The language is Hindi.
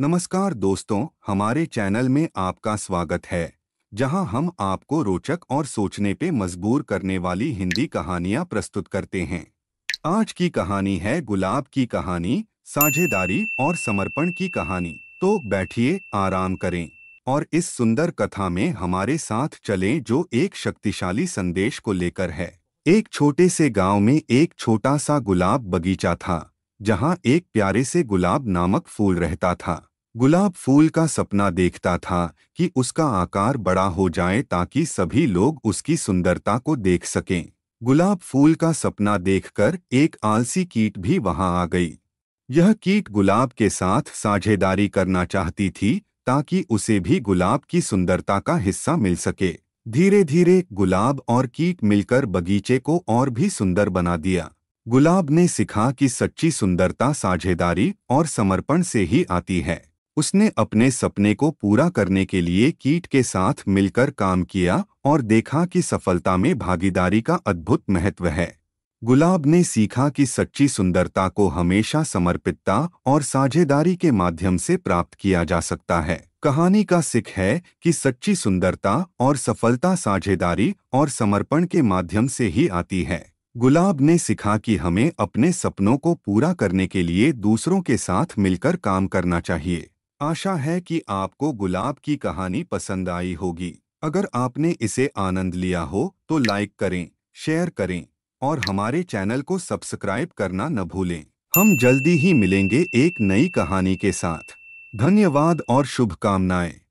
नमस्कार दोस्तों हमारे चैनल में आपका स्वागत है जहां हम आपको रोचक और सोचने पे मजबूर करने वाली हिंदी कहानियां प्रस्तुत करते हैं आज की कहानी है गुलाब की कहानी साझेदारी और समर्पण की कहानी तो बैठिए आराम करें और इस सुंदर कथा में हमारे साथ चलें जो एक शक्तिशाली संदेश को लेकर है एक छोटे से गांव में एक छोटा सा गुलाब बगीचा था जहां एक प्यारे से गुलाब नामक फूल रहता था गुलाब फूल का सपना देखता था कि उसका आकार बड़ा हो जाए ताकि सभी लोग उसकी सुंदरता को देख सकें गुलाब फूल का सपना देखकर एक आलसी कीट भी वहां आ गई यह कीट गुलाब के साथ साझेदारी करना चाहती थी ताकि उसे भी गुलाब की सुंदरता का हिस्सा मिल सके धीरे धीरे गुलाब और कीट मिलकर बगीचे को और भी सुंदर बना दिया गुलाब ने सिखा कि सच्ची सुंदरता साझेदारी और समर्पण से ही आती है उसने अपने सपने को पूरा करने के लिए कीट के साथ मिलकर काम किया और देखा कि सफलता में भागीदारी का अद्भुत महत्व है गुलाब ने सीखा कि सच्ची सुंदरता को हमेशा समर्पितता और साझेदारी के माध्यम से प्राप्त किया जा सकता है कहानी का सिख है कि सच्ची सुंदरता और सफलता साझेदारी और समर्पण के माध्यम से ही आती है गुलाब ने सिखा कि हमें अपने सपनों को पूरा करने के लिए दूसरों के साथ मिलकर काम करना चाहिए आशा है कि आपको गुलाब की कहानी पसंद आई होगी अगर आपने इसे आनंद लिया हो तो लाइक करें शेयर करें और हमारे चैनल को सब्सक्राइब करना न भूलें हम जल्दी ही मिलेंगे एक नई कहानी के साथ धन्यवाद और शुभकामनाएं